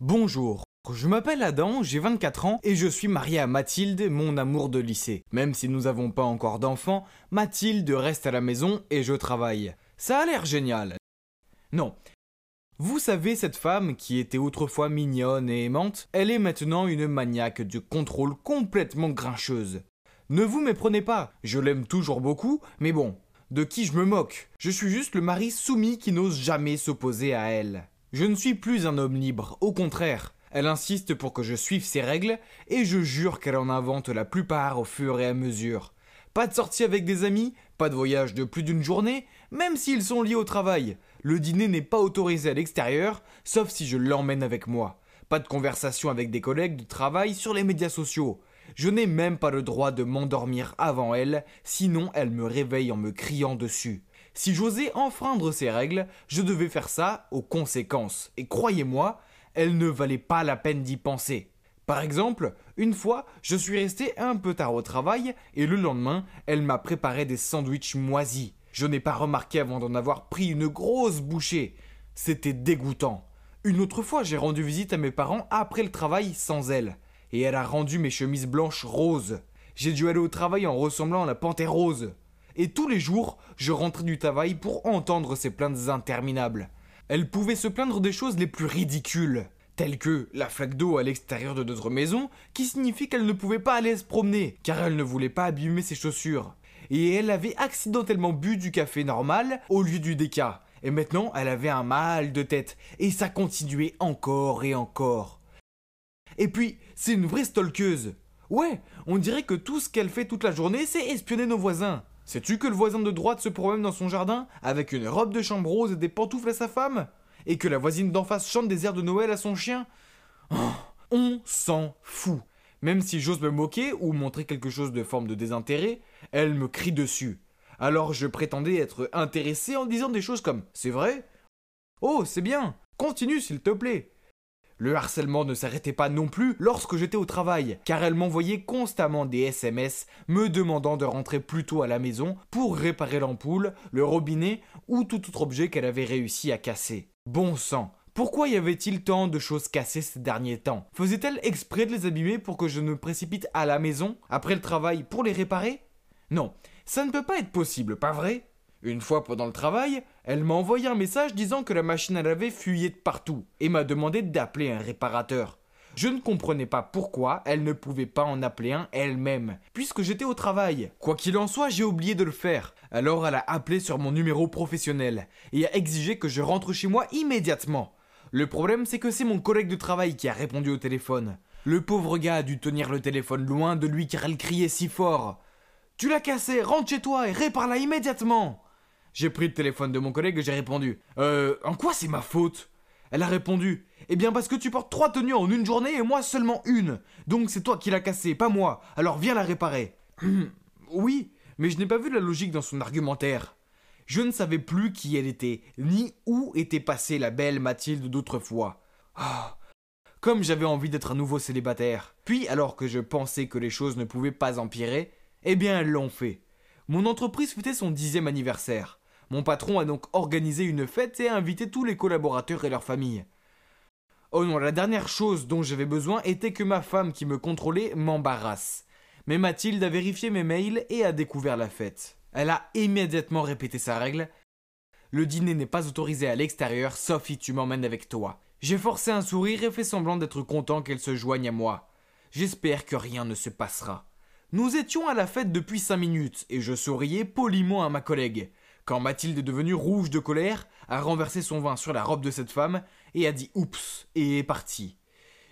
Bonjour. Je m'appelle Adam, j'ai 24 ans et je suis marié à Mathilde, mon amour de lycée. Même si nous n'avons pas encore d'enfants, Mathilde reste à la maison et je travaille. Ça a l'air génial. Non. Vous savez, cette femme qui était autrefois mignonne et aimante, elle est maintenant une maniaque du contrôle complètement grincheuse. Ne vous méprenez pas, je l'aime toujours beaucoup, mais bon, de qui je me moque Je suis juste le mari soumis qui n'ose jamais s'opposer à elle. Je ne suis plus un homme libre, au contraire. Elle insiste pour que je suive ses règles, et je jure qu'elle en invente la plupart au fur et à mesure. Pas de sortie avec des amis, pas de voyage de plus d'une journée, même s'ils sont liés au travail. Le dîner n'est pas autorisé à l'extérieur, sauf si je l'emmène avec moi. Pas de conversation avec des collègues de travail sur les médias sociaux. Je n'ai même pas le droit de m'endormir avant elle, sinon elle me réveille en me criant dessus. Si j'osais enfreindre ces règles, je devais faire ça aux conséquences. Et croyez-moi, elle ne valait pas la peine d'y penser. Par exemple, une fois, je suis resté un peu tard au travail et le lendemain, elle m'a préparé des sandwichs moisis. Je n'ai pas remarqué avant d'en avoir pris une grosse bouchée. C'était dégoûtant. Une autre fois, j'ai rendu visite à mes parents après le travail sans elle. Et elle a rendu mes chemises blanches roses. J'ai dû aller au travail en ressemblant à la panthère rose et tous les jours, je rentrais du travail pour entendre ses plaintes interminables. Elle pouvait se plaindre des choses les plus ridicules, telles que la flaque d'eau à l'extérieur de notre maison, qui signifie qu'elle ne pouvait pas aller se promener, car elle ne voulait pas abîmer ses chaussures. Et elle avait accidentellement bu du café normal au lieu du déca. Et maintenant, elle avait un mal de tête, et ça continuait encore et encore. Et puis, c'est une vraie stalkeuse. Ouais, on dirait que tout ce qu'elle fait toute la journée, c'est espionner nos voisins. Sais-tu que le voisin de droite se promène dans son jardin avec une robe de chambre rose et des pantoufles à sa femme Et que la voisine d'en face chante des airs de Noël à son chien oh, On s'en fout Même si j'ose me moquer ou montrer quelque chose de forme de désintérêt, elle me crie dessus. Alors je prétendais être intéressé en disant des choses comme C'est vrai Oh, c'est bien Continue s'il te plaît le harcèlement ne s'arrêtait pas non plus lorsque j'étais au travail, car elle m'envoyait constamment des SMS me demandant de rentrer plus tôt à la maison pour réparer l'ampoule, le robinet ou tout autre objet qu'elle avait réussi à casser. Bon sang, pourquoi y avait-il tant de choses cassées ces derniers temps Faisait-elle exprès de les abîmer pour que je me précipite à la maison, après le travail, pour les réparer Non, ça ne peut pas être possible, pas vrai une fois pendant le travail, elle m'a envoyé un message disant que la machine à laver fuyait de partout et m'a demandé d'appeler un réparateur. Je ne comprenais pas pourquoi elle ne pouvait pas en appeler un elle-même, puisque j'étais au travail. Quoi qu'il en soit, j'ai oublié de le faire. Alors elle a appelé sur mon numéro professionnel et a exigé que je rentre chez moi immédiatement. Le problème, c'est que c'est mon collègue de travail qui a répondu au téléphone. Le pauvre gars a dû tenir le téléphone loin de lui car elle criait si fort. Tu l'as cassé, rentre chez toi et répare-la immédiatement. J'ai pris le téléphone de mon collègue et j'ai répondu Euh, en quoi c'est ma faute Elle a répondu Eh bien, parce que tu portes trois tenues en une journée et moi seulement une. Donc c'est toi qui l'as cassée, pas moi. Alors viens la réparer. oui, mais je n'ai pas vu la logique dans son argumentaire. Je ne savais plus qui elle était, ni où était passée la belle Mathilde d'autrefois. Oh, comme j'avais envie d'être un nouveau célibataire. Puis, alors que je pensais que les choses ne pouvaient pas empirer, eh bien, elles l'ont fait. Mon entreprise fêtait son dixième anniversaire. Mon patron a donc organisé une fête et a invité tous les collaborateurs et leurs familles. Oh non, la dernière chose dont j'avais besoin était que ma femme qui me contrôlait m'embarrasse. Mais Mathilde a vérifié mes mails et a découvert la fête. Elle a immédiatement répété sa règle. Le dîner n'est pas autorisé à l'extérieur, sauf si tu m'emmènes avec toi. J'ai forcé un sourire et fait semblant d'être content qu'elle se joigne à moi. J'espère que rien ne se passera. Nous étions à la fête depuis cinq minutes, et je souriais poliment à ma collègue quand Mathilde, est devenue rouge de colère, a renversé son vin sur la robe de cette femme et a dit oups et est partie.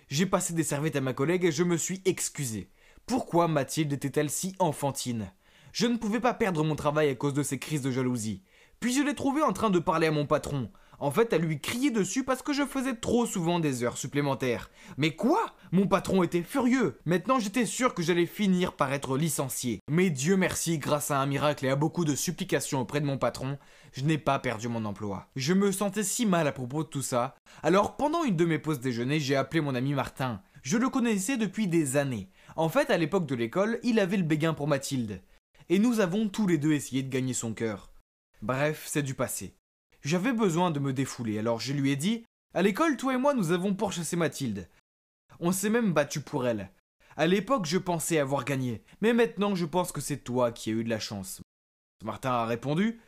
J'ai passé des serviettes à ma collègue et je me suis excusé. Pourquoi Mathilde était-elle si enfantine Je ne pouvais pas perdre mon travail à cause de ces crises de jalousie. Puis je l'ai trouvée en train de parler à mon patron, en fait à lui crier dessus parce que je faisais trop souvent des heures supplémentaires. Mais quoi Mon patron était furieux. Maintenant j'étais sûr que j'allais finir par être licencié. Mais Dieu merci, grâce à un miracle et à beaucoup de supplications auprès de mon patron, je n'ai pas perdu mon emploi. Je me sentais si mal à propos de tout ça. Alors pendant une de mes pauses déjeuner, j'ai appelé mon ami Martin. Je le connaissais depuis des années. En fait, à l'époque de l'école, il avait le béguin pour Mathilde. Et nous avons tous les deux essayé de gagner son cœur. Bref, c'est du passé. J'avais besoin de me défouler, alors je lui ai dit À l'école, toi et moi, nous avons pourchassé Mathilde. On s'est même battu pour elle. À l'époque, je pensais avoir gagné, mais maintenant, je pense que c'est toi qui as eu de la chance. Martin a répondu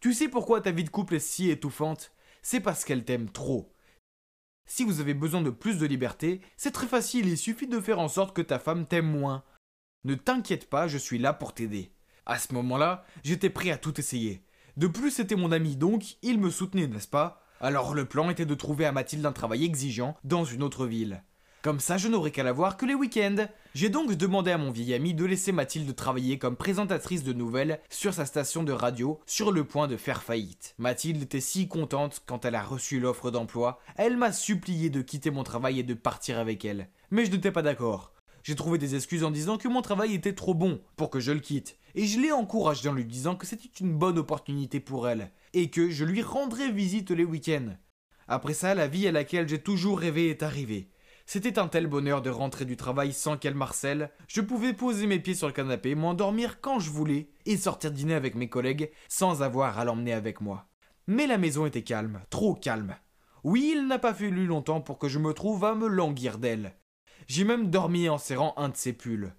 Tu sais pourquoi ta vie de couple est si étouffante C'est parce qu'elle t'aime trop. Si vous avez besoin de plus de liberté, c'est très facile, il suffit de faire en sorte que ta femme t'aime moins. Ne t'inquiète pas, je suis là pour t'aider. À ce moment-là, j'étais prêt à tout essayer. De plus, c'était mon ami, donc il me soutenait, n'est-ce pas Alors le plan était de trouver à Mathilde un travail exigeant dans une autre ville. Comme ça, je n'aurais qu'à la voir que les week-ends. J'ai donc demandé à mon vieil ami de laisser Mathilde travailler comme présentatrice de nouvelles sur sa station de radio, sur le point de faire faillite. Mathilde était si contente quand elle a reçu l'offre d'emploi, elle m'a supplié de quitter mon travail et de partir avec elle. Mais je n'étais pas d'accord. J'ai trouvé des excuses en disant que mon travail était trop bon pour que je le quitte, et je l'ai encouragée en lui disant que c'était une bonne opportunité pour elle, et que je lui rendrais visite les week-ends. Après ça, la vie à laquelle j'ai toujours rêvé est arrivée. C'était un tel bonheur de rentrer du travail sans qu'elle marcelle, je pouvais poser mes pieds sur le canapé, m'endormir quand je voulais, et sortir dîner avec mes collègues sans avoir à l'emmener avec moi. Mais la maison était calme, trop calme. Oui, il n'a pas fallu longtemps pour que je me trouve à me languir d'elle. J'ai même dormi en serrant un de ses pulls.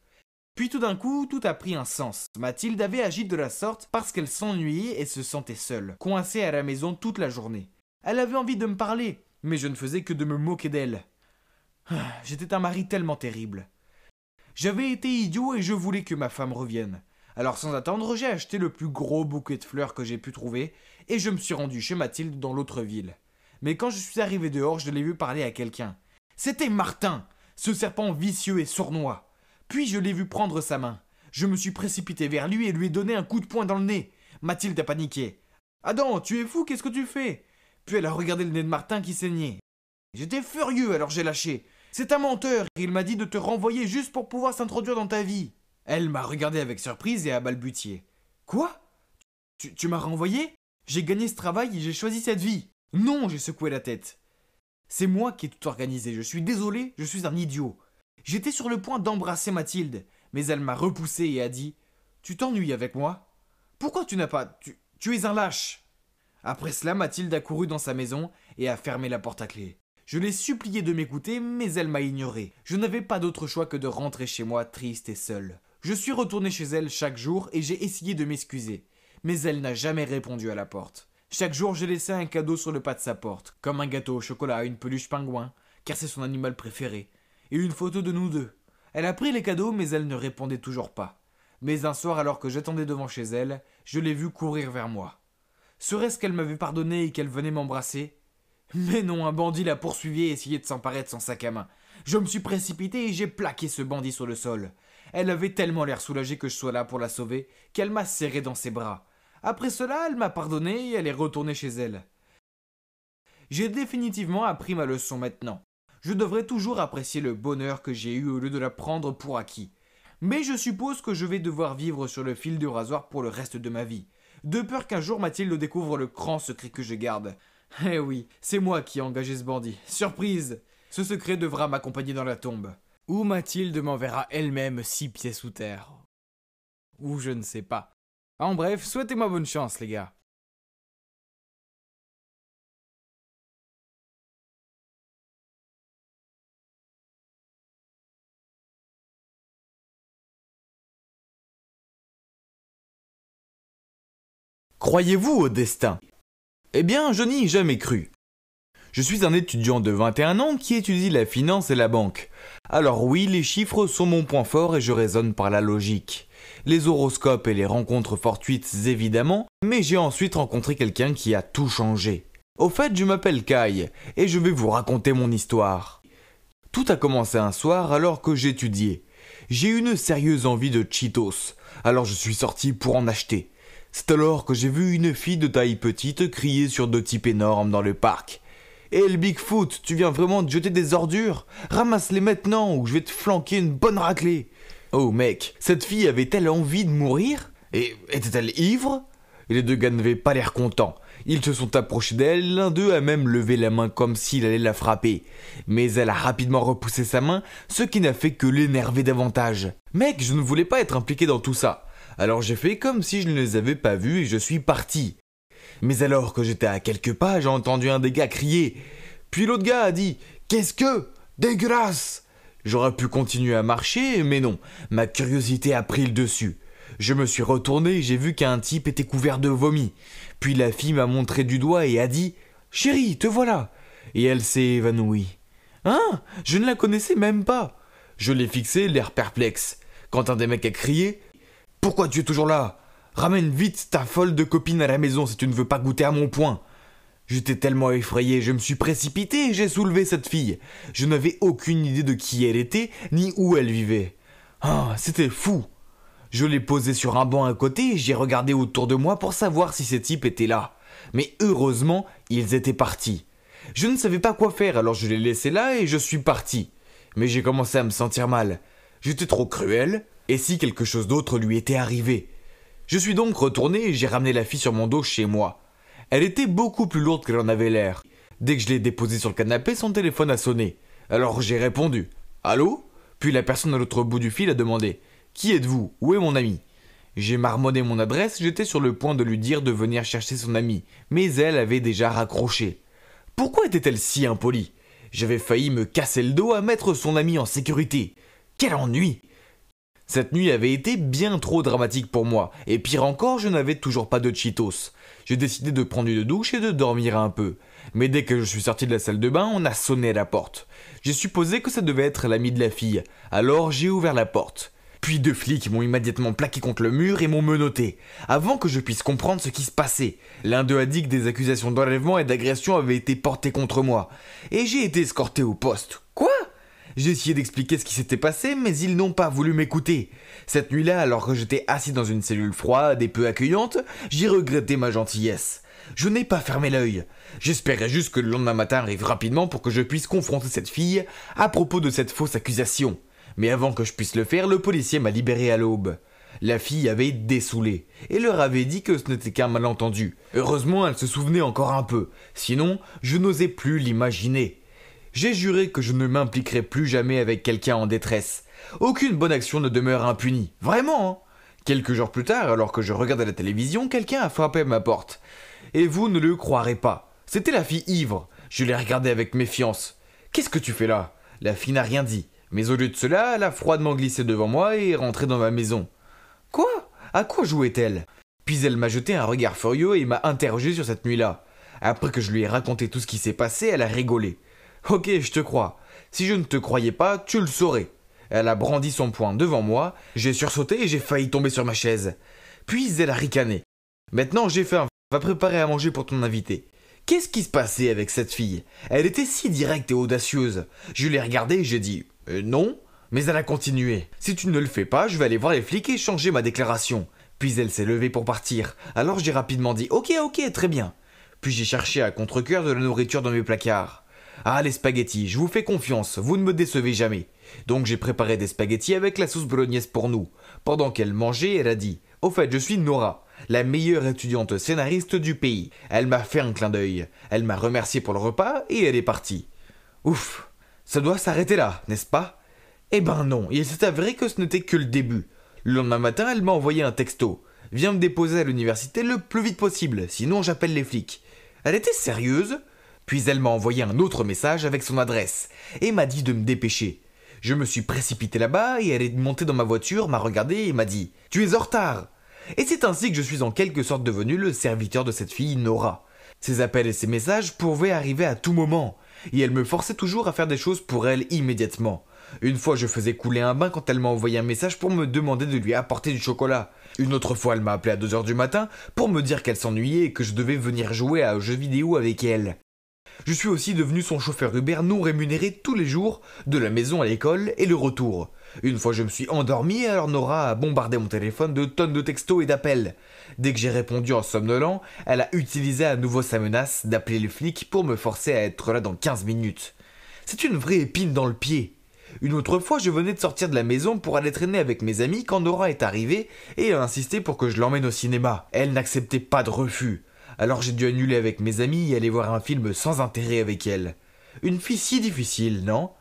Puis tout d'un coup, tout a pris un sens. Mathilde avait agi de la sorte parce qu'elle s'ennuyait et se sentait seule, coincée à la maison toute la journée. Elle avait envie de me parler, mais je ne faisais que de me moquer d'elle. Ah, j'étais un mari tellement terrible. J'avais été idiot et je voulais que ma femme revienne. Alors sans attendre, j'ai acheté le plus gros bouquet de fleurs que j'ai pu trouver, et je me suis rendu chez Mathilde dans l'autre ville. Mais quand je suis arrivé dehors, je l'ai vu parler à quelqu'un. C'était Martin, ce serpent vicieux et sournois. Puis je l'ai vu prendre sa main. Je me suis précipité vers lui et lui ai donné un coup de poing dans le nez. Mathilde a paniqué. Adam, tu es fou, qu'est-ce que tu fais Puis elle a regardé le nez de Martin qui saignait. J'étais furieux, alors j'ai lâché. C'est un menteur, il m'a dit de te renvoyer juste pour pouvoir s'introduire dans ta vie. Elle m'a regardé avec surprise et a balbutié. Quoi Tu, tu m'as renvoyé J'ai gagné ce travail et j'ai choisi cette vie. Non, j'ai secoué la tête. C'est moi qui ai tout organisé, je suis désolé, je suis un idiot. J'étais sur le point d'embrasser Mathilde, mais elle m'a repoussé et a dit Tu t'ennuies avec moi Pourquoi tu n'as pas. Tu, es un lâche Après cela, Mathilde a couru dans sa maison et a fermé la porte à clé. Je l'ai suppliée de m'écouter, mais elle m'a ignoré. Je n'avais pas d'autre choix que de rentrer chez moi triste et seul. Je suis retourné chez elle chaque jour et j'ai essayé de m'excuser, mais elle n'a jamais répondu à la porte. Chaque jour, j'ai laissé un cadeau sur le pas de sa porte, comme un gâteau au chocolat, une peluche pingouin, car c'est son animal préféré, et une photo de nous deux. Elle a pris les cadeaux, mais elle ne répondait toujours pas. Mais un soir, alors que j'attendais devant chez elle, je l'ai vue courir vers moi. Serait-ce qu'elle m'avait pardonné et qu'elle venait m'embrasser Mais non, un bandit la poursuivi et essayait de s'emparer de son sac à main. Je me suis précipité et j'ai plaqué ce bandit sur le sol. Elle avait tellement l'air soulagée que je sois là pour la sauver qu'elle m'a serré dans ses bras. Après cela, elle m'a pardonné et elle est retournée chez elle. J'ai définitivement appris ma leçon maintenant je devrais toujours apprécier le bonheur que j'ai eu au lieu de la prendre pour acquis. Mais je suppose que je vais devoir vivre sur le fil du rasoir pour le reste de ma vie, de peur qu'un jour Mathilde découvre le grand secret que je garde. Eh oui, c'est moi qui ai engagé ce bandit. Surprise Ce secret devra m'accompagner dans la tombe. Ou Mathilde m'enverra elle-même six pieds sous terre. Ou je ne sais pas. En bref, souhaitez-moi bonne chance, les gars. Croyez-vous au destin Eh bien, je n'y ai jamais cru. Je suis un étudiant de 21 ans qui étudie la finance et la banque. Alors oui, les chiffres sont mon point fort et je raisonne par la logique. Les horoscopes et les rencontres fortuites évidemment, mais j'ai ensuite rencontré quelqu'un qui a tout changé. Au fait, je m'appelle Kai et je vais vous raconter mon histoire. Tout a commencé un soir alors que j'étudiais. J'ai eu une sérieuse envie de Cheetos, alors je suis sorti pour en acheter. C'est alors que j'ai vu une fille de taille petite crier sur deux types énormes dans le parc. Hé eh, le Bigfoot, tu viens vraiment de jeter des ordures Ramasse-les maintenant ou je vais te flanquer une bonne raclée Oh mec, cette fille avait-elle envie de mourir Et était-elle ivre les deux gars n'avaient pas l'air contents. Ils se sont approchés d'elle, l'un d'eux a même levé la main comme s'il allait la frapper. Mais elle a rapidement repoussé sa main, ce qui n'a fait que l'énerver davantage. Mec, je ne voulais pas être impliqué dans tout ça. Alors j'ai fait comme si je ne les avais pas vus et je suis parti. Mais alors que j'étais à quelques pas, j'ai entendu un des gars crier. Puis l'autre gars a dit Qu'est-ce que Dégueulasse J'aurais pu continuer à marcher, mais non, ma curiosité a pris le dessus. Je me suis retourné et j'ai vu qu'un type était couvert de vomi. Puis la fille m'a montré du doigt et a dit Chérie, te voilà Et elle s'est évanouie. Hein Je ne la connaissais même pas Je l'ai fixée, l'air perplexe. Quand un des mecs a crié pourquoi tu es toujours là Ramène vite ta folle de copine à la maison si tu ne veux pas goûter à mon point. » J'étais tellement effrayé, je me suis précipité et j'ai soulevé cette fille. Je n'avais aucune idée de qui elle était, ni où elle vivait. Ah, c'était fou. Je l'ai posée sur un banc à côté et j'ai regardé autour de moi pour savoir si ces types étaient là. Mais heureusement, ils étaient partis. Je ne savais pas quoi faire, alors je l'ai laissée là et je suis parti. Mais j'ai commencé à me sentir mal. J'étais trop cruel, et si quelque chose d'autre lui était arrivé Je suis donc retourné et j'ai ramené la fille sur mon dos chez moi. Elle était beaucoup plus lourde qu'elle en avait l'air. Dès que je l'ai déposée sur le canapé, son téléphone a sonné. Alors j'ai répondu Allô Puis la personne à l'autre bout du fil a demandé Qui êtes-vous Où est mon ami J'ai marmonné mon adresse, j'étais sur le point de lui dire de venir chercher son ami, mais elle avait déjà raccroché. Pourquoi était-elle si impolie J'avais failli me casser le dos à mettre son ami en sécurité. Quel ennui cette nuit avait été bien trop dramatique pour moi, et pire encore, je n'avais toujours pas de Cheetos. J'ai décidé de prendre une douche et de dormir un peu. Mais dès que je suis sorti de la salle de bain, on a sonné à la porte. J'ai supposé que ça devait être l'ami de la fille, alors j'ai ouvert la porte. Puis deux flics m'ont immédiatement plaqué contre le mur et m'ont menotté, avant que je puisse comprendre ce qui se passait. L'un d'eux a dit que des accusations d'enlèvement et d'agression avaient été portées contre moi, et j'ai été escorté au poste. Quoi j'ai essayé d'expliquer ce qui s'était passé, mais ils n'ont pas voulu m'écouter. Cette nuit-là, alors que j'étais assis dans une cellule froide et peu accueillante, j'ai regretté ma gentillesse. Je n'ai pas fermé l'œil. J'espérais juste que le lendemain matin arrive rapidement pour que je puisse confronter cette fille à propos de cette fausse accusation. Mais avant que je puisse le faire, le policier m'a libéré à l'aube. La fille avait dessoulé et leur avait dit que ce n'était qu'un malentendu. Heureusement, elle se souvenait encore un peu, sinon je n'osais plus l'imaginer. J'ai juré que je ne m'impliquerai plus jamais avec quelqu'un en détresse. Aucune bonne action ne demeure impunie. Vraiment hein Quelques jours plus tard, alors que je regardais la télévision, quelqu'un a frappé à ma porte. Et vous ne le croirez pas. C'était la fille ivre. Je l'ai regardée avec méfiance. Qu'est-ce que tu fais là La fille n'a rien dit. Mais au lieu de cela, elle a froidement glissé devant moi et est rentrée dans ma maison. Quoi À quoi jouait-elle Puis elle m'a jeté un regard furieux et m'a interrogé sur cette nuit-là. Après que je lui ai raconté tout ce qui s'est passé, elle a rigolé. Ok, je te crois. Si je ne te croyais pas, tu le saurais. Elle a brandi son poing devant moi, j'ai sursauté et j'ai failli tomber sur ma chaise. Puis elle a ricané. Maintenant j'ai faim, va préparer à manger pour ton invité. Qu'est-ce qui se passait avec cette fille Elle était si directe et audacieuse. Je l'ai regardée et j'ai dit euh, Non, mais elle a continué. Si tu ne le fais pas, je vais aller voir les flics et changer ma déclaration. Puis elle s'est levée pour partir. Alors j'ai rapidement dit Ok, ok, très bien. Puis j'ai cherché à contre de la nourriture dans mes placards. Ah, les spaghettis, je vous fais confiance, vous ne me décevez jamais. Donc j'ai préparé des spaghettis avec la sauce bolognaise pour nous. Pendant qu'elle mangeait, elle a dit Au fait, je suis Nora, la meilleure étudiante scénariste du pays. Elle m'a fait un clin d'œil, elle m'a remercié pour le repas et elle est partie. Ouf, ça doit s'arrêter là, n'est-ce pas Eh ben non, il s'est avéré que ce n'était que le début. Le lendemain matin, elle m'a envoyé un texto. Viens me déposer à l'université le plus vite possible, sinon j'appelle les flics. Elle était sérieuse puis elle m'a envoyé un autre message avec son adresse et m'a dit de me dépêcher. Je me suis précipité là-bas et elle est montée dans ma voiture, m'a regardé et m'a dit Tu es en retard Et c'est ainsi que je suis en quelque sorte devenu le serviteur de cette fille Nora. Ses appels et ses messages pouvaient arriver à tout moment, et elle me forçait toujours à faire des choses pour elle immédiatement. Une fois, je faisais couler un bain quand elle m'a envoyé un message pour me demander de lui apporter du chocolat. Une autre fois, elle m'a appelé à 2h du matin pour me dire qu'elle s'ennuyait et que je devais venir jouer à un jeu vidéo avec elle. Je suis aussi devenu son chauffeur Uber non rémunéré tous les jours, de la maison à l'école et le retour. Une fois je me suis endormi, alors Nora a bombardé mon téléphone de tonnes de textos et d'appels. Dès que j'ai répondu en somnolent, elle a utilisé à nouveau sa menace d'appeler les flics pour me forcer à être là dans 15 minutes. C'est une vraie épine dans le pied. Une autre fois, je venais de sortir de la maison pour aller traîner avec mes amis quand Nora est arrivée et a insisté pour que je l'emmène au cinéma. Elle n'acceptait pas de refus alors j'ai dû annuler avec mes amis et aller voir un film sans intérêt avec elle. Une fille si difficile, non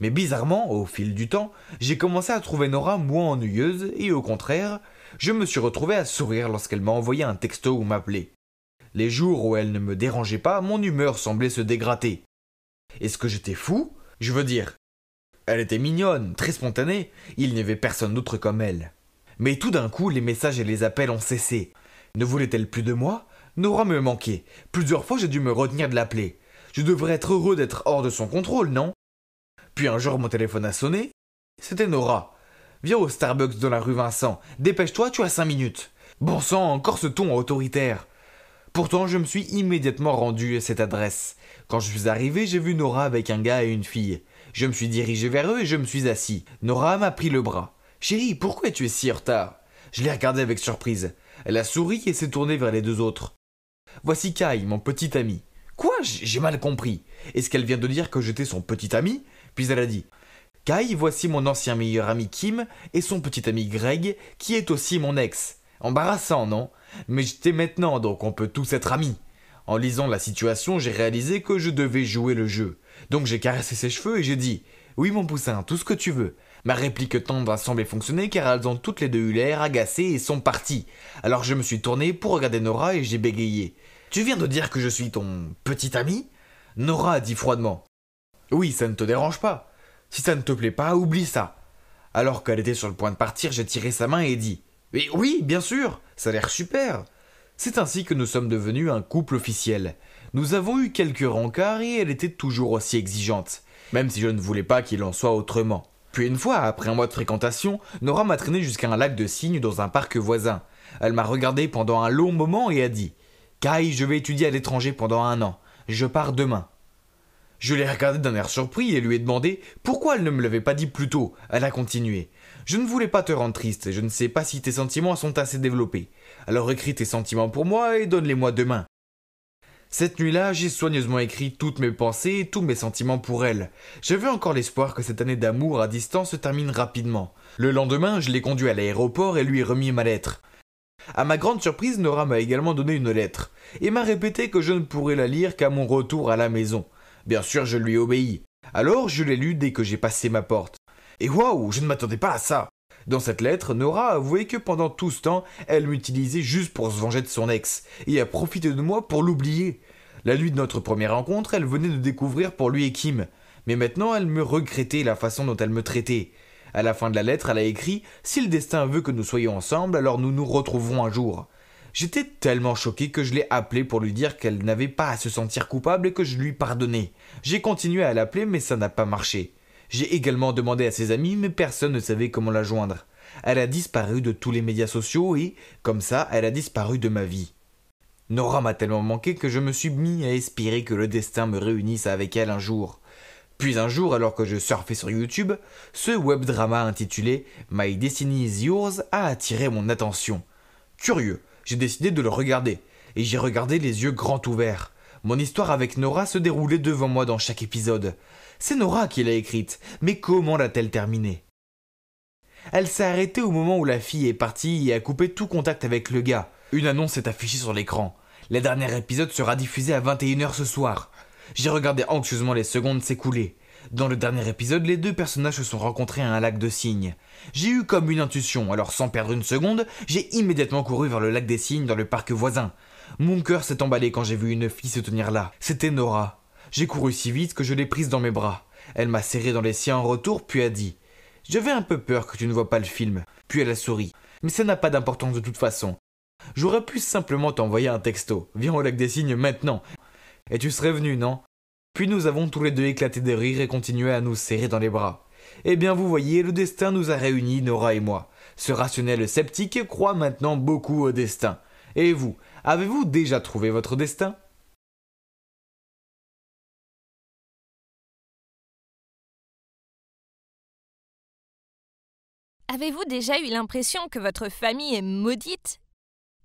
Mais bizarrement, au fil du temps, j'ai commencé à trouver Nora moins ennuyeuse et au contraire, je me suis retrouvé à sourire lorsqu'elle m'a envoyé un texto ou m'appelait. Les jours où elle ne me dérangeait pas, mon humeur semblait se dégrader. Est-ce que j'étais fou Je veux dire, elle était mignonne, très spontanée, il n'y avait personne d'autre comme elle. Mais tout d'un coup, les messages et les appels ont cessé. Ne voulait-elle plus de moi Nora me manquait. Plusieurs fois j'ai dû me retenir de l'appeler. Je devrais être heureux d'être hors de son contrôle, non Puis un jour mon téléphone a sonné. C'était Nora. Viens au Starbucks dans la rue Vincent. Dépêche-toi, tu as cinq minutes. Bon sang, encore ce ton autoritaire. Pourtant, je me suis immédiatement rendu à cette adresse. Quand je suis arrivé, j'ai vu Nora avec un gars et une fille. Je me suis dirigé vers eux et je me suis assis. Nora m'a pris le bras. Chérie, pourquoi es-tu si en retard Je l'ai regardée avec surprise. Elle a souri et s'est tournée vers les deux autres. Voici Kai, mon petit ami. Quoi J'ai mal compris. Est-ce qu'elle vient de dire que j'étais son petit ami Puis elle a dit Kai, voici mon ancien meilleur ami Kim et son petit ami Greg, qui est aussi mon ex. Embarrassant, non Mais j'étais maintenant, donc on peut tous être amis. En lisant la situation, j'ai réalisé que je devais jouer le jeu. Donc j'ai caressé ses cheveux et j'ai dit Oui, mon poussin, tout ce que tu veux. Ma réplique tendre a semblé fonctionner car elles ont toutes les deux eu l'air agacées et sont parties. Alors je me suis tourné pour regarder Nora et j'ai bégayé. Tu viens de dire que je suis ton petit ami Nora a dit froidement. Oui, ça ne te dérange pas. Si ça ne te plaît pas, oublie ça. Alors qu'elle était sur le point de partir, j'ai tiré sa main et dit Mais oui, bien sûr, ça a l'air super. C'est ainsi que nous sommes devenus un couple officiel. Nous avons eu quelques rencarts et elle était toujours aussi exigeante, même si je ne voulais pas qu'il en soit autrement une fois, après un mois de fréquentation, Nora m'a traîné jusqu'à un lac de cygnes dans un parc voisin. Elle m'a regardé pendant un long moment et a dit Kai, je vais étudier à l'étranger pendant un an. Je pars demain. Je l'ai regardée d'un air surpris et lui ai demandé pourquoi elle ne me l'avait pas dit plus tôt. Elle a continué. Je ne voulais pas te rendre triste, je ne sais pas si tes sentiments sont assez développés. Alors écris tes sentiments pour moi et donne-les-moi demain. Cette nuit-là, j'ai soigneusement écrit toutes mes pensées et tous mes sentiments pour elle. J'avais encore l'espoir que cette année d'amour à distance se termine rapidement. Le lendemain, je l'ai conduit à l'aéroport et lui ai remis ma lettre. À ma grande surprise, Nora m'a également donné une lettre, et m'a répété que je ne pourrais la lire qu'à mon retour à la maison. Bien sûr, je lui ai obéis. Alors, je l'ai lu dès que j'ai passé ma porte. Et waouh, je ne m'attendais pas à ça. Dans cette lettre, Nora a avoué que pendant tout ce temps, elle m'utilisait juste pour se venger de son ex, et a profité de moi pour l'oublier. La nuit de notre première rencontre, elle venait de découvrir pour lui et Kim, mais maintenant elle me regrettait la façon dont elle me traitait. À la fin de la lettre, elle a écrit Si le destin veut que nous soyons ensemble, alors nous nous retrouverons un jour. J'étais tellement choqué que je l'ai appelé pour lui dire qu'elle n'avait pas à se sentir coupable et que je lui pardonnais. J'ai continué à l'appeler, mais ça n'a pas marché. J'ai également demandé à ses amis, mais personne ne savait comment la joindre. Elle a disparu de tous les médias sociaux et, comme ça, elle a disparu de ma vie. Nora m'a tellement manqué que je me suis mis à espérer que le destin me réunisse avec elle un jour. Puis un jour, alors que je surfais sur YouTube, ce web drama intitulé My Destiny is Yours a attiré mon attention. Curieux, j'ai décidé de le regarder, et j'ai regardé les yeux grands ouverts. Mon histoire avec Nora se déroulait devant moi dans chaque épisode. C'est Nora qui l'a écrite, mais comment l'a-t-elle terminée Elle s'est arrêtée au moment où la fille est partie et a coupé tout contact avec le gars. Une annonce est affichée sur l'écran. Le dernier épisode sera diffusé à 21h ce soir. J'ai regardé anxieusement les secondes s'écouler. Dans le dernier épisode, les deux personnages se sont rencontrés à un lac de cygnes. J'ai eu comme une intuition, alors sans perdre une seconde, j'ai immédiatement couru vers le lac des cygnes dans le parc voisin. Mon cœur s'est emballé quand j'ai vu une fille se tenir là. C'était Nora. J'ai couru si vite que je l'ai prise dans mes bras. Elle m'a serré dans les siens en retour, puis a dit J'avais un peu peur que tu ne vois pas le film. Puis elle a souri. Mais ça n'a pas d'importance de toute façon. J'aurais pu simplement t'envoyer un texto. Viens au lac des signes maintenant. Et tu serais venu, non Puis nous avons tous les deux éclaté de rire et continué à nous serrer dans les bras. Eh bien, vous voyez, le destin nous a réunis, Nora et moi. Ce rationnel sceptique croit maintenant beaucoup au destin. Et vous, avez-vous déjà trouvé votre destin Avez-vous déjà eu l'impression que votre famille est maudite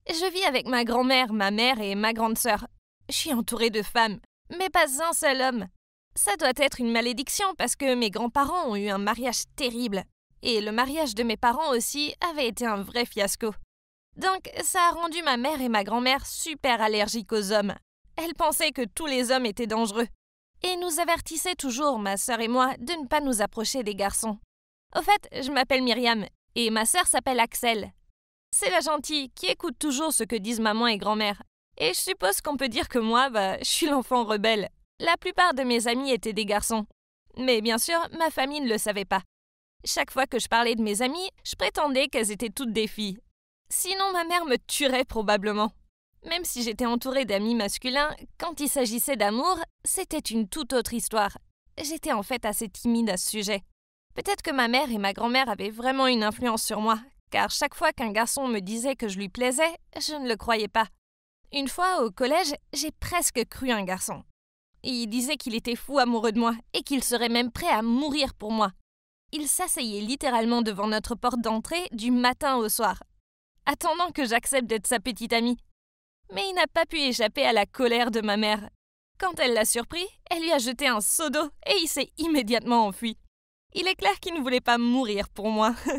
Je vis avec ma grand-mère, ma mère et ma grande sœur. Je suis entourée de femmes, mais pas un seul homme. Ça doit être une malédiction parce que mes grands-parents ont eu un mariage terrible. Et le mariage de mes parents aussi avait été un vrai fiasco. Donc ça a rendu ma mère et ma grand-mère super allergiques aux hommes. Elles pensaient que tous les hommes étaient dangereux. Et nous avertissaient toujours, ma sœur et moi, de ne pas nous approcher des garçons. Au fait, je m'appelle Myriam et ma sœur s'appelle Axel. C'est la gentille qui écoute toujours ce que disent maman et grand-mère. Et je suppose qu'on peut dire que moi, bah, je suis l'enfant rebelle. La plupart de mes amis étaient des garçons. Mais bien sûr, ma famille ne le savait pas. Chaque fois que je parlais de mes amis, je prétendais qu'elles étaient toutes des filles. Sinon, ma mère me tuerait probablement. Même si j'étais entourée d'amis masculins, quand il s'agissait d'amour, c'était une toute autre histoire. J'étais en fait assez timide à ce sujet. Peut-être que ma mère et ma grand-mère avaient vraiment une influence sur moi, car chaque fois qu'un garçon me disait que je lui plaisais, je ne le croyais pas. Une fois au collège, j'ai presque cru un garçon. Il disait qu'il était fou amoureux de moi et qu'il serait même prêt à mourir pour moi. Il s'asseyait littéralement devant notre porte d'entrée du matin au soir, attendant que j'accepte d'être sa petite amie. Mais il n'a pas pu échapper à la colère de ma mère. Quand elle l'a surpris, elle lui a jeté un seau d'eau et il s'est immédiatement enfui. Il est clair qu'il ne voulait pas mourir pour moi.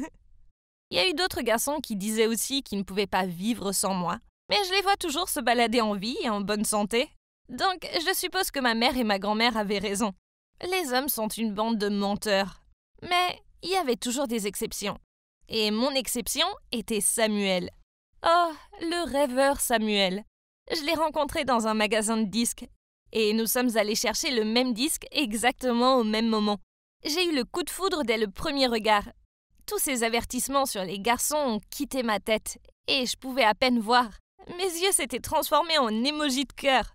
Il y a eu d'autres garçons qui disaient aussi qu'ils ne pouvaient pas vivre sans moi, mais je les vois toujours se balader en vie et en bonne santé. Donc je suppose que ma mère et ma grand-mère avaient raison. Les hommes sont une bande de menteurs. Mais il y avait toujours des exceptions. Et mon exception était Samuel. Oh, le rêveur Samuel. Je l'ai rencontré dans un magasin de disques. Et nous sommes allés chercher le même disque exactement au même moment. J'ai eu le coup de foudre dès le premier regard. Tous ces avertissements sur les garçons ont quitté ma tête et je pouvais à peine voir. Mes yeux s'étaient transformés en émojis de cœur.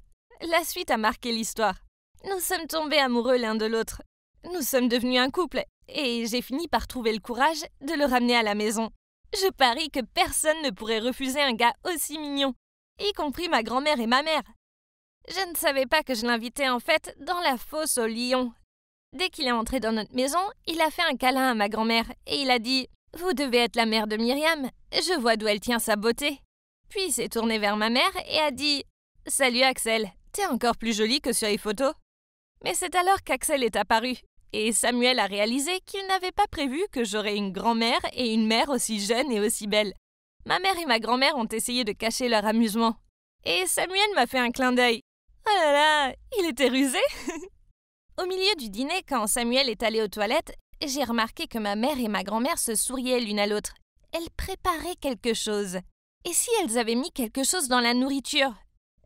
La suite a marqué l'histoire. Nous sommes tombés amoureux l'un de l'autre. Nous sommes devenus un couple et j'ai fini par trouver le courage de le ramener à la maison. Je parie que personne ne pourrait refuser un gars aussi mignon, y compris ma grand-mère et ma mère. Je ne savais pas que je l'invitais en fait dans la fosse au lion Dès qu'il est entré dans notre maison, il a fait un câlin à ma grand-mère et il a dit Vous devez être la mère de Myriam, je vois d'où elle tient sa beauté. Puis il s'est tourné vers ma mère et a dit Salut Axel, t'es encore plus jolie que sur les photos. Mais c'est alors qu'Axel est apparu, et Samuel a réalisé qu'il n'avait pas prévu que j'aurais une grand-mère et une mère aussi jeune et aussi belle. Ma mère et ma grand-mère ont essayé de cacher leur amusement. Et Samuel m'a fait un clin d'œil. Oh là là, il était rusé Au milieu du dîner, quand Samuel est allé aux toilettes, j'ai remarqué que ma mère et ma grand-mère se souriaient l'une à l'autre. Elles préparaient quelque chose. Et si elles avaient mis quelque chose dans la nourriture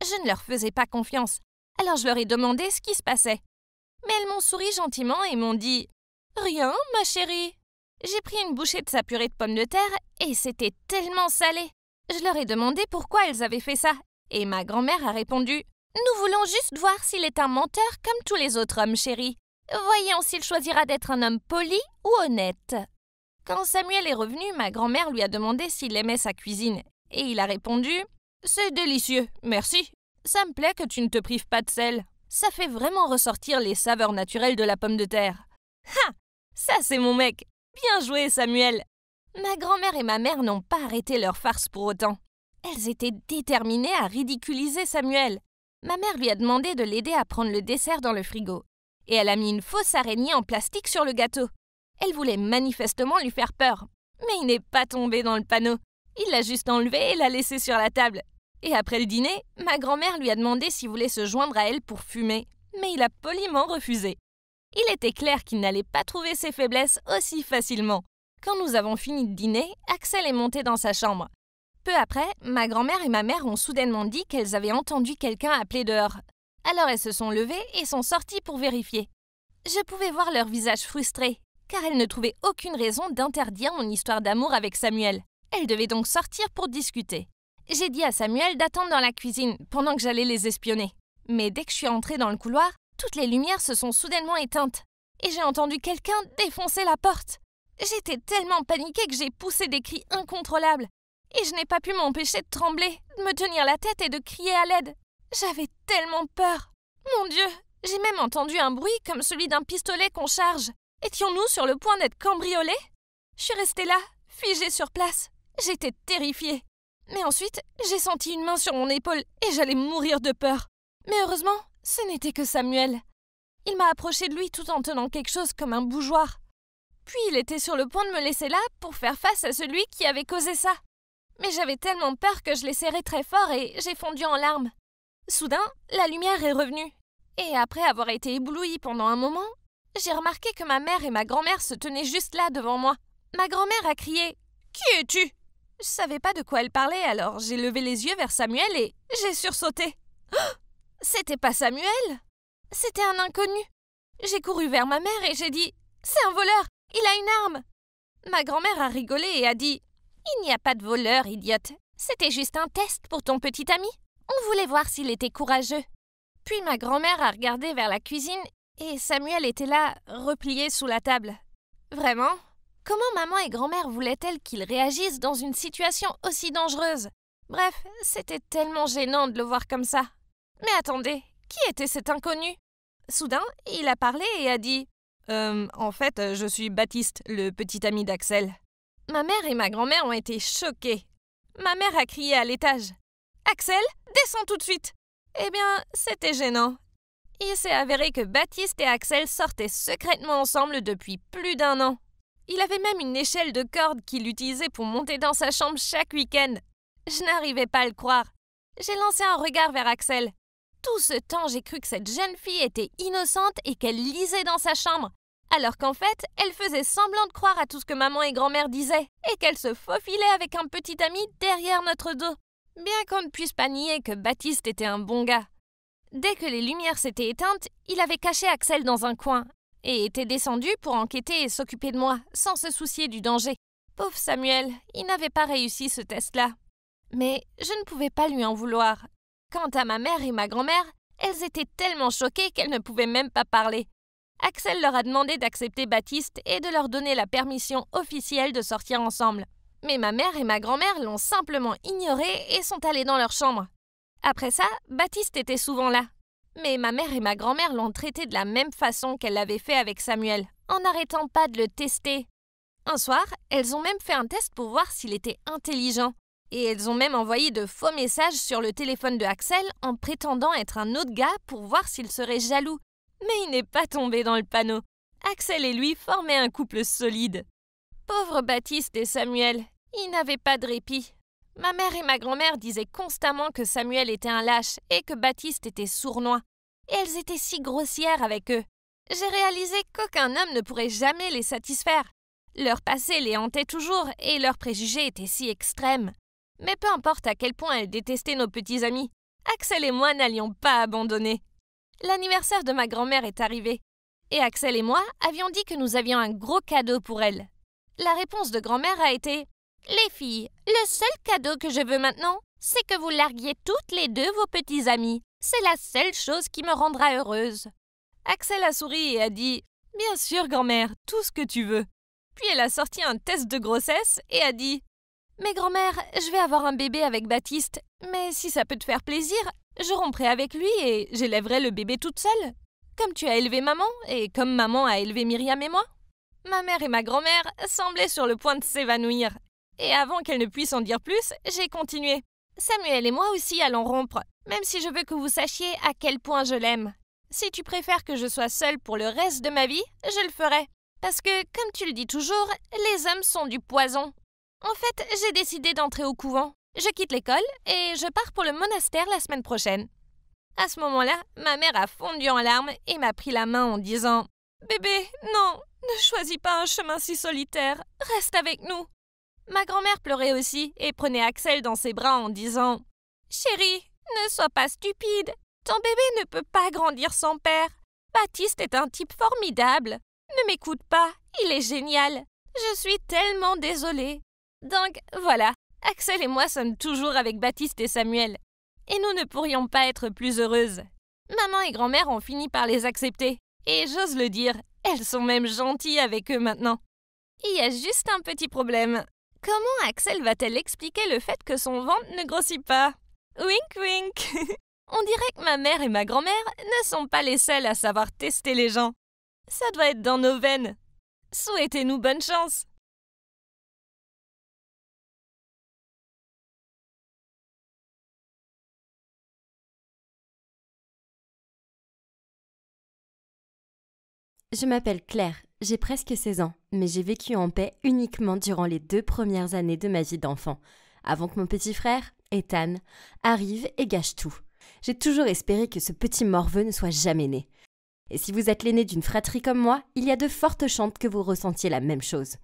Je ne leur faisais pas confiance. Alors je leur ai demandé ce qui se passait. Mais elles m'ont souri gentiment et m'ont dit Rien, ma chérie. J'ai pris une bouchée de sa purée de pommes de terre et c'était tellement salé. Je leur ai demandé pourquoi elles avaient fait ça. Et ma grand-mère a répondu nous voulons juste voir s'il est un menteur comme tous les autres hommes, chérie. Voyons s'il choisira d'être un homme poli ou honnête. Quand Samuel est revenu, ma grand-mère lui a demandé s'il aimait sa cuisine. Et il a répondu C'est délicieux, merci. Ça me plaît que tu ne te prives pas de sel. Ça fait vraiment ressortir les saveurs naturelles de la pomme de terre. Ha Ça, c'est mon mec Bien joué, Samuel Ma grand-mère et ma mère n'ont pas arrêté leur farce pour autant. Elles étaient déterminées à ridiculiser Samuel. Ma mère lui a demandé de l'aider à prendre le dessert dans le frigo. Et elle a mis une fausse araignée en plastique sur le gâteau. Elle voulait manifestement lui faire peur. Mais il n'est pas tombé dans le panneau. Il l'a juste enlevé et l'a laissé sur la table. Et après le dîner, ma grand-mère lui a demandé s'il voulait se joindre à elle pour fumer. Mais il a poliment refusé. Il était clair qu'il n'allait pas trouver ses faiblesses aussi facilement. Quand nous avons fini de dîner, Axel est monté dans sa chambre. Peu après, ma grand-mère et ma mère ont soudainement dit qu'elles avaient entendu quelqu'un appeler dehors. Alors elles se sont levées et sont sorties pour vérifier. Je pouvais voir leur visage frustré, car elles ne trouvaient aucune raison d'interdire mon histoire d'amour avec Samuel. Elles devaient donc sortir pour discuter. J'ai dit à Samuel d'attendre dans la cuisine pendant que j'allais les espionner. Mais dès que je suis entrée dans le couloir, toutes les lumières se sont soudainement éteintes et j'ai entendu quelqu'un défoncer la porte. J'étais tellement paniquée que j'ai poussé des cris incontrôlables et je n'ai pas pu m'empêcher de trembler, de me tenir la tête et de crier à l'aide. J'avais tellement peur. Mon Dieu, j'ai même entendu un bruit comme celui d'un pistolet qu'on charge. Étions-nous sur le point d'être cambriolés Je suis restée là, figée sur place. J'étais terrifiée. Mais ensuite, j'ai senti une main sur mon épaule et j'allais mourir de peur. Mais heureusement, ce n'était que Samuel. Il m'a approché de lui tout en tenant quelque chose comme un bougeoir. Puis il était sur le point de me laisser là pour faire face à celui qui avait causé ça mais j'avais tellement peur que je l'ai serré très fort et j'ai fondu en larmes. Soudain, la lumière est revenue. Et après avoir été éblouie pendant un moment, j'ai remarqué que ma mère et ma grand-mère se tenaient juste là devant moi. Ma grand-mère a crié Qui es-tu Je savais pas de quoi elle parlait, alors j'ai levé les yeux vers Samuel et j'ai sursauté. Oh C'était pas Samuel C'était un inconnu. J'ai couru vers ma mère et j'ai dit C'est un voleur Il a une arme Ma grand-mère a rigolé et a dit il n'y a pas de voleur, idiote. C'était juste un test pour ton petit ami. On voulait voir s'il était courageux. Puis ma grand-mère a regardé vers la cuisine et Samuel était là, replié sous la table. Vraiment Comment maman et grand-mère voulaient-elles qu'il réagisse dans une situation aussi dangereuse Bref, c'était tellement gênant de le voir comme ça. Mais attendez, qui était cet inconnu Soudain, il a parlé et a dit euh, En fait, je suis Baptiste, le petit ami d'Axel. Ma mère et ma grand-mère ont été choquées. Ma mère a crié à l'étage. Axel, descends tout de suite. Eh bien, c'était gênant. Il s'est avéré que Baptiste et Axel sortaient secrètement ensemble depuis plus d'un an. Il avait même une échelle de corde qu'il utilisait pour monter dans sa chambre chaque week-end. Je n'arrivais pas à le croire. J'ai lancé un regard vers Axel. Tout ce temps, j'ai cru que cette jeune fille était innocente et qu'elle lisait dans sa chambre alors qu'en fait, elle faisait semblant de croire à tout ce que maman et grand-mère disaient, et qu'elle se faufilait avec un petit ami derrière notre dos. Bien qu'on ne puisse pas nier que Baptiste était un bon gars. Dès que les lumières s'étaient éteintes, il avait caché Axel dans un coin, et était descendu pour enquêter et s'occuper de moi, sans se soucier du danger. Pauvre Samuel, il n'avait pas réussi ce test-là. Mais je ne pouvais pas lui en vouloir. Quant à ma mère et ma grand-mère, elles étaient tellement choquées qu'elles ne pouvaient même pas parler. Axel leur a demandé d'accepter Baptiste et de leur donner la permission officielle de sortir ensemble. Mais ma mère et ma grand-mère l'ont simplement ignoré et sont allées dans leur chambre. Après ça, Baptiste était souvent là. Mais ma mère et ma grand-mère l'ont traité de la même façon qu'elle l'avait fait avec Samuel, en n'arrêtant pas de le tester. Un soir, elles ont même fait un test pour voir s'il était intelligent. Et elles ont même envoyé de faux messages sur le téléphone de Axel en prétendant être un autre gars pour voir s'il serait jaloux mais il n'est pas tombé dans le panneau. Axel et lui formaient un couple solide. Pauvre Baptiste et Samuel, ils n'avaient pas de répit. Ma mère et ma grand-mère disaient constamment que Samuel était un lâche et que Baptiste était sournois. Et elles étaient si grossières avec eux. J'ai réalisé qu'aucun homme ne pourrait jamais les satisfaire. Leur passé les hantait toujours et leurs préjugés étaient si extrêmes. Mais peu importe à quel point elles détestaient nos petits amis, Axel et moi n'allions pas abandonner l'anniversaire de ma grand-mère est arrivé. Et Axel et moi avions dit que nous avions un gros cadeau pour elle. La réponse de grand-mère a été Les filles, le seul cadeau que je veux maintenant, c'est que vous larguiez toutes les deux vos petits amis. C'est la seule chose qui me rendra heureuse. Axel a souri et a dit Bien sûr, grand-mère, tout ce que tu veux. Puis elle a sorti un test de grossesse et a dit Mais grand-mère, je vais avoir un bébé avec Baptiste, mais si ça peut te faire plaisir, je romprai avec lui et j'élèverai le bébé toute seule. Comme tu as élevé maman et comme maman a élevé Myriam et moi. Ma mère et ma grand-mère semblaient sur le point de s'évanouir. Et avant qu'elle ne puisse en dire plus, j'ai continué. Samuel et moi aussi allons rompre, même si je veux que vous sachiez à quel point je l'aime. Si tu préfères que je sois seule pour le reste de ma vie, je le ferai. Parce que, comme tu le dis toujours, les hommes sont du poison. En fait, j'ai décidé d'entrer au couvent. Je quitte l'école et je pars pour le monastère la semaine prochaine. À ce moment-là, ma mère a fondu en larmes et m'a pris la main en disant Bébé, non, ne choisis pas un chemin si solitaire, reste avec nous. Ma grand-mère pleurait aussi et prenait Axel dans ses bras en disant Chérie, ne sois pas stupide, ton bébé ne peut pas grandir sans père. Baptiste est un type formidable. Ne m'écoute pas, il est génial. Je suis tellement désolée. Donc voilà, Axel et moi sommes toujours avec Baptiste et Samuel. Et nous ne pourrions pas être plus heureuses. Maman et grand-mère ont fini par les accepter. Et j'ose le dire, elles sont même gentilles avec eux maintenant. Il y a juste un petit problème. Comment Axel va-t-elle expliquer le fait que son ventre ne grossit pas Wink wink On dirait que ma mère et ma grand-mère ne sont pas les seules à savoir tester les gens. Ça doit être dans nos veines. Souhaitez-nous bonne chance Je m'appelle Claire, j'ai presque 16 ans, mais j'ai vécu en paix uniquement durant les deux premières années de ma vie d'enfant, avant que mon petit frère, Ethan, arrive et gâche tout. J'ai toujours espéré que ce petit morveux ne soit jamais né. Et si vous êtes l'aîné d'une fratrie comme moi, il y a de fortes chances que vous ressentiez la même chose.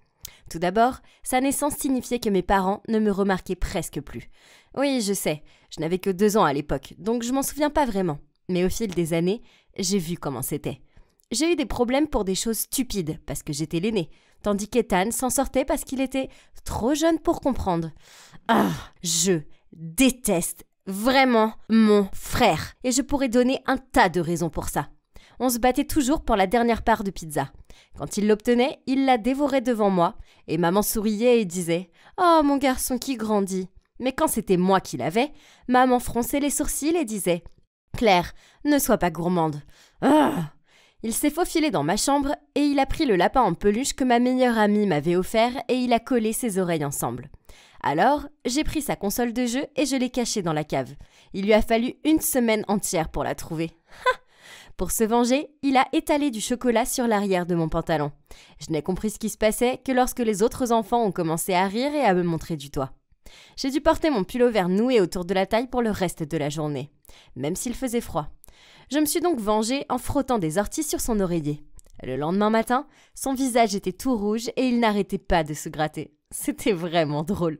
Tout d'abord, sa naissance signifiait que mes parents ne me remarquaient presque plus. Oui, je sais, je n'avais que deux ans à l'époque, donc je m'en souviens pas vraiment. Mais au fil des années, j'ai vu comment c'était. J'ai eu des problèmes pour des choses stupides, parce que j'étais l'aîné, tandis qu'Ethan s'en sortait parce qu'il était trop jeune pour comprendre. Ah, je déteste vraiment mon frère, et je pourrais donner un tas de raisons pour ça. On se battait toujours pour la dernière part de pizza. Quand il l'obtenait, il la dévorait devant moi, et maman souriait et disait Oh mon garçon qui grandit Mais quand c'était moi qui l'avais, maman fronçait les sourcils et disait Claire, ne sois pas gourmande. Ah il s'est faufilé dans ma chambre et il a pris le lapin en peluche que ma meilleure amie m'avait offert et il a collé ses oreilles ensemble. Alors, j'ai pris sa console de jeu et je l'ai cachée dans la cave. Il lui a fallu une semaine entière pour la trouver. pour se venger, il a étalé du chocolat sur l'arrière de mon pantalon. Je n'ai compris ce qui se passait que lorsque les autres enfants ont commencé à rire et à me montrer du doigt. J'ai dû porter mon pullover noué autour de la taille pour le reste de la journée, même s'il faisait froid. Je me suis donc vengée en frottant des orties sur son oreiller. Le lendemain matin, son visage était tout rouge et il n'arrêtait pas de se gratter. C'était vraiment drôle.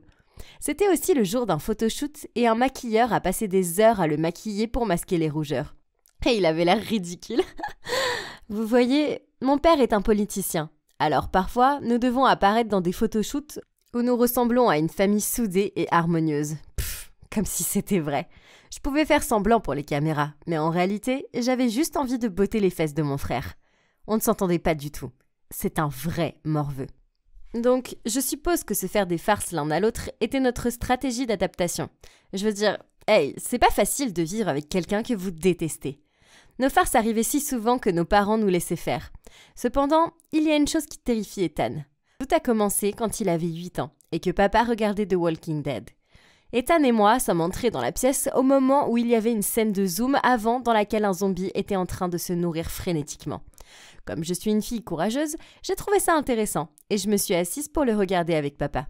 C'était aussi le jour d'un photoshoot et un maquilleur a passé des heures à le maquiller pour masquer les rougeurs. Et il avait l'air ridicule. Vous voyez, mon père est un politicien. Alors parfois, nous devons apparaître dans des photoshoots où nous ressemblons à une famille soudée et harmonieuse. Pfff, comme si c'était vrai. Je pouvais faire semblant pour les caméras, mais en réalité, j'avais juste envie de botter les fesses de mon frère. On ne s'entendait pas du tout. C'est un vrai morveux. Donc, je suppose que se faire des farces l'un à l'autre était notre stratégie d'adaptation. Je veux dire, hey, c'est pas facile de vivre avec quelqu'un que vous détestez. Nos farces arrivaient si souvent que nos parents nous laissaient faire. Cependant, il y a une chose qui terrifie Ethan. Tout a commencé quand il avait 8 ans et que papa regardait The Walking Dead. Ethan et moi sommes entrés dans la pièce au moment où il y avait une scène de zoom avant dans laquelle un zombie était en train de se nourrir frénétiquement. Comme je suis une fille courageuse, j'ai trouvé ça intéressant et je me suis assise pour le regarder avec papa.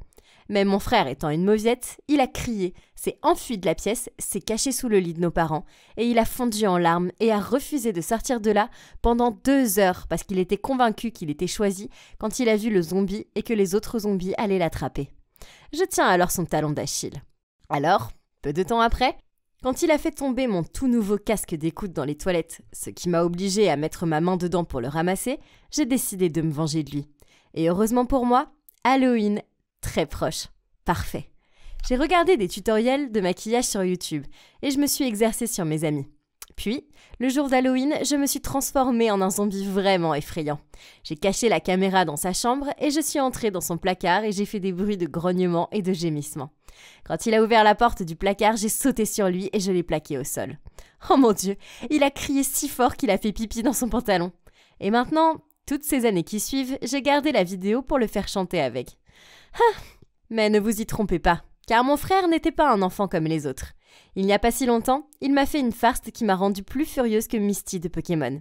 Mais mon frère étant une mauviette, il a crié, s'est enfui de la pièce, s'est caché sous le lit de nos parents, et il a fondu en larmes et a refusé de sortir de là pendant deux heures parce qu'il était convaincu qu'il était choisi quand il a vu le zombie et que les autres zombies allaient l'attraper. Je tiens alors son talon d'Achille. Alors, peu de temps après, quand il a fait tomber mon tout nouveau casque d'écoute dans les toilettes, ce qui m'a obligé à mettre ma main dedans pour le ramasser, j'ai décidé de me venger de lui. Et heureusement pour moi, Halloween, très proche. Parfait. J'ai regardé des tutoriels de maquillage sur YouTube et je me suis exercée sur mes amis. Puis, le jour d'Halloween, je me suis transformée en un zombie vraiment effrayant. J'ai caché la caméra dans sa chambre et je suis entrée dans son placard et j'ai fait des bruits de grognements et de gémissements. Quand il a ouvert la porte du placard, j'ai sauté sur lui et je l'ai plaqué au sol. Oh mon Dieu, il a crié si fort qu'il a fait pipi dans son pantalon. Et maintenant, toutes ces années qui suivent, j'ai gardé la vidéo pour le faire chanter avec. Ah, mais ne vous y trompez pas, car mon frère n'était pas un enfant comme les autres. Il n'y a pas si longtemps, il m'a fait une farce qui m'a rendue plus furieuse que Misty de Pokémon.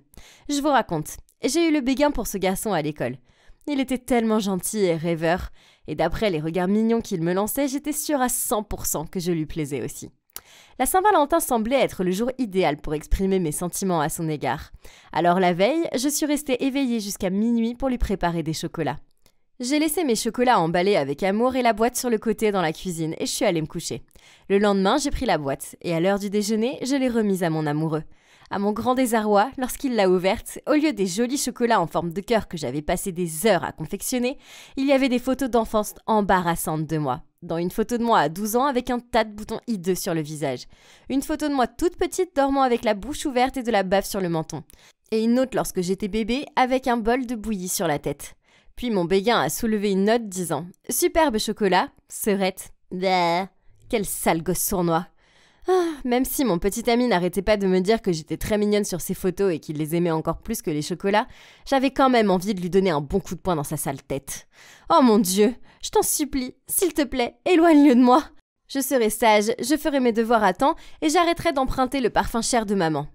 Je vous raconte, j'ai eu le béguin pour ce garçon à l'école. Il était tellement gentil et rêveur et d'après les regards mignons qu'il me lançait, j'étais sûre à 100% que je lui plaisais aussi. La Saint-Valentin semblait être le jour idéal pour exprimer mes sentiments à son égard. Alors la veille, je suis restée éveillée jusqu'à minuit pour lui préparer des chocolats. J'ai laissé mes chocolats emballés avec amour et la boîte sur le côté dans la cuisine et je suis allée me coucher. Le lendemain, j'ai pris la boîte et à l'heure du déjeuner, je l'ai remise à mon amoureux. À mon grand désarroi, lorsqu'il l'a ouverte, au lieu des jolis chocolats en forme de cœur que j'avais passé des heures à confectionner, il y avait des photos d'enfance embarrassantes de moi. Dans une photo de moi à 12 ans avec un tas de boutons hideux sur le visage. Une photo de moi toute petite dormant avec la bouche ouverte et de la bave sur le menton. Et une autre lorsque j'étais bébé avec un bol de bouillie sur la tête. Puis mon béguin a soulevé une note disant Superbe chocolat, serette. Bah, quelle sale gosse sournois ah, même si mon petit ami n'arrêtait pas de me dire que j'étais très mignonne sur ses photos et qu'il les aimait encore plus que les chocolats, j'avais quand même envie de lui donner un bon coup de poing dans sa sale tête. Oh mon Dieu, je t'en supplie, s'il te plaît, éloigne-le de moi. Je serai sage, je ferai mes devoirs à temps et j'arrêterai d'emprunter le parfum cher de maman.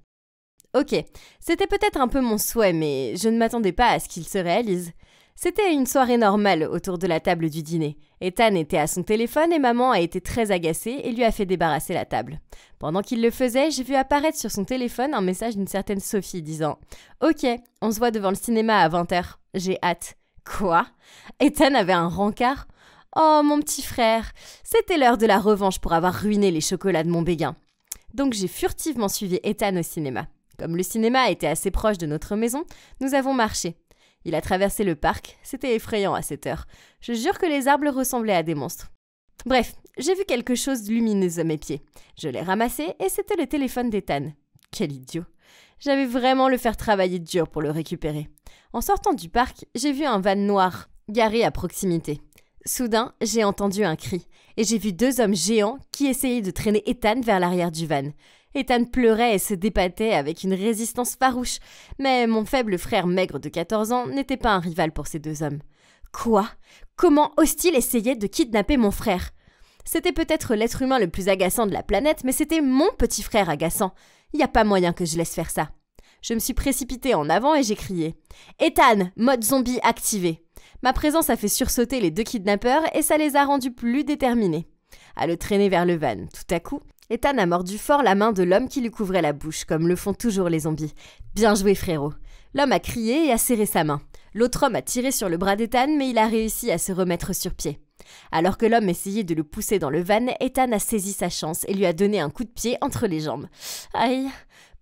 Ok, c'était peut-être un peu mon souhait, mais je ne m'attendais pas à ce qu'il se réalise. C'était une soirée normale autour de la table du dîner. Ethan était à son téléphone et maman a été très agacée et lui a fait débarrasser la table. Pendant qu'il le faisait, j'ai vu apparaître sur son téléphone un message d'une certaine Sophie disant Ok, on se voit devant le cinéma à 20h. J'ai hâte. Quoi Ethan avait un rencard Oh mon petit frère, c'était l'heure de la revanche pour avoir ruiné les chocolats de mon béguin. Donc j'ai furtivement suivi Ethan au cinéma. Comme le cinéma était assez proche de notre maison, nous avons marché il a traversé le parc, c'était effrayant à cette heure. Je jure que les arbres ressemblaient à des monstres. Bref, j'ai vu quelque chose de lumineux à mes pieds. Je l'ai ramassé et c'était le téléphone d'Ethan. Quel idiot. J'avais vraiment le faire travailler dur pour le récupérer. En sortant du parc, j'ai vu un van noir garé à proximité. Soudain, j'ai entendu un cri et j'ai vu deux hommes géants qui essayaient de traîner Ethan vers l'arrière du van. Ethan pleurait et se débattait avec une résistance farouche, mais mon faible frère maigre de 14 ans n'était pas un rival pour ces deux hommes. Quoi Comment ose-t-il essayer de kidnapper mon frère C'était peut-être l'être humain le plus agaçant de la planète, mais c'était mon petit frère agaçant. Il n'y a pas moyen que je laisse faire ça. Je me suis précipitée en avant et j'ai crié Ethan, mode zombie activé Ma présence a fait sursauter les deux kidnappeurs et ça les a rendus plus déterminés. À le traîner vers le van, tout à coup, Ethan a mordu fort la main de l'homme qui lui couvrait la bouche, comme le font toujours les zombies. Bien joué, frérot. L'homme a crié et a serré sa main. L'autre homme a tiré sur le bras d'Ethan, mais il a réussi à se remettre sur pied. Alors que l'homme essayait de le pousser dans le van, Ethan a saisi sa chance et lui a donné un coup de pied entre les jambes. Aïe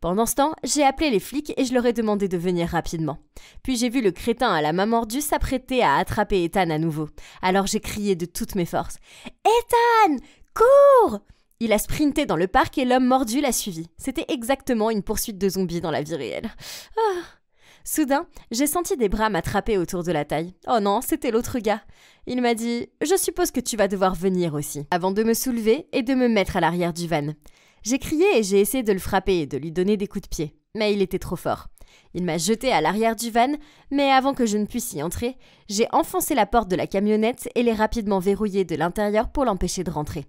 pendant ce temps, j'ai appelé les flics et je leur ai demandé de venir rapidement. Puis j'ai vu le crétin à la main mordue s'apprêter à attraper Ethan à nouveau. Alors j'ai crié de toutes mes forces. Ethan Cours il a sprinté dans le parc et l'homme mordu l'a suivi. C'était exactement une poursuite de zombies dans la vie réelle. Ah. Soudain, j'ai senti des bras m'attraper autour de la taille. Oh non, c'était l'autre gars. Il m'a dit Je suppose que tu vas devoir venir aussi, avant de me soulever et de me mettre à l'arrière du van. J'ai crié et j'ai essayé de le frapper et de lui donner des coups de pied, mais il était trop fort. Il m'a jeté à l'arrière du van, mais avant que je ne puisse y entrer, j'ai enfoncé la porte de la camionnette et l'ai rapidement verrouillée de l'intérieur pour l'empêcher de rentrer.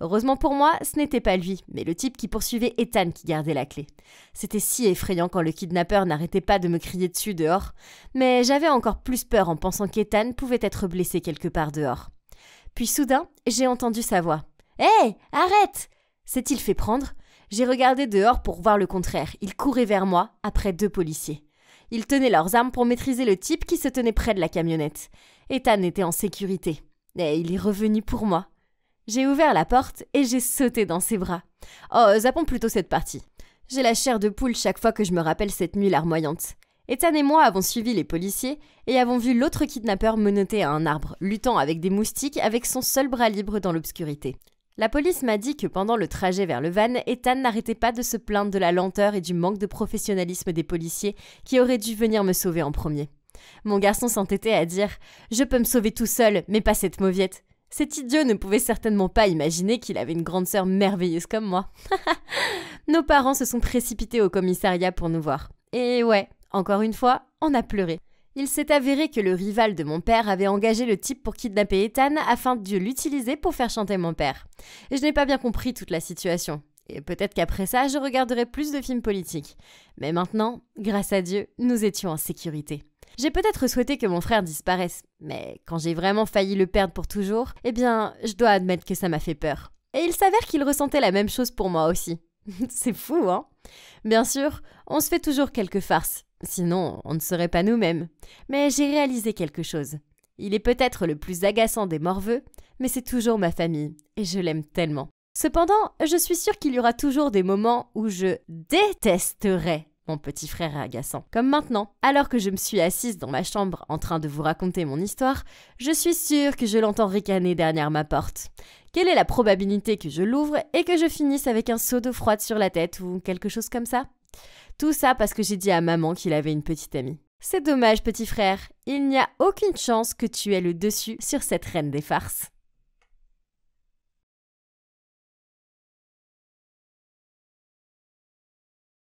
Heureusement pour moi, ce n'était pas lui, mais le type qui poursuivait Ethan qui gardait la clé. C'était si effrayant quand le kidnappeur n'arrêtait pas de me crier dessus dehors, mais j'avais encore plus peur en pensant qu'Ethan pouvait être blessé quelque part dehors. Puis soudain, j'ai entendu sa voix. Hé, arrête S'est-il fait prendre J'ai regardé dehors pour voir le contraire. Il courait vers moi, après deux policiers. Ils tenaient leurs armes pour maîtriser le type qui se tenait près de la camionnette. Ethan était en sécurité. Et il est revenu pour moi. J'ai ouvert la porte et j'ai sauté dans ses bras. Oh, zappons plutôt cette partie. J'ai la chair de poule chaque fois que je me rappelle cette nuit larmoyante. Ethan et moi avons suivi les policiers et avons vu l'autre kidnappeur menotté à un arbre, luttant avec des moustiques avec son seul bras libre dans l'obscurité. La police m'a dit que pendant le trajet vers le van, Ethan n'arrêtait pas de se plaindre de la lenteur et du manque de professionnalisme des policiers qui auraient dû venir me sauver en premier. Mon garçon s'entêtait à dire Je peux me sauver tout seul, mais pas cette mauviette. Cet idiot ne pouvait certainement pas imaginer qu'il avait une grande sœur merveilleuse comme moi. Nos parents se sont précipités au commissariat pour nous voir. Et ouais, encore une fois, on a pleuré. Il s'est avéré que le rival de mon père avait engagé le type pour kidnapper Ethan afin de l'utiliser pour faire chanter mon père. Et je n'ai pas bien compris toute la situation. Et peut-être qu'après ça, je regarderai plus de films politiques. Mais maintenant, grâce à Dieu, nous étions en sécurité. J'ai peut-être souhaité que mon frère disparaisse, mais quand j'ai vraiment failli le perdre pour toujours, eh bien, je dois admettre que ça m'a fait peur. Et il s'avère qu'il ressentait la même chose pour moi aussi. C'est fou, hein Bien sûr, on se fait toujours quelques farces, sinon on ne serait pas nous-mêmes. Mais j'ai réalisé quelque chose. Il est peut-être le plus agaçant des morveux, mais c'est toujours ma famille, et je l'aime tellement. Cependant, je suis sûre qu'il y aura toujours des moments où je détesterai mon petit frère est agaçant. Comme maintenant. Alors que je me suis assise dans ma chambre en train de vous raconter mon histoire, je suis sûre que je l'entends ricaner derrière ma porte. Quelle est la probabilité que je l'ouvre et que je finisse avec un seau d'eau froide sur la tête ou quelque chose comme ça Tout ça parce que j'ai dit à maman qu'il avait une petite amie. C'est dommage, petit frère, il n'y a aucune chance que tu aies le dessus sur cette reine des farces.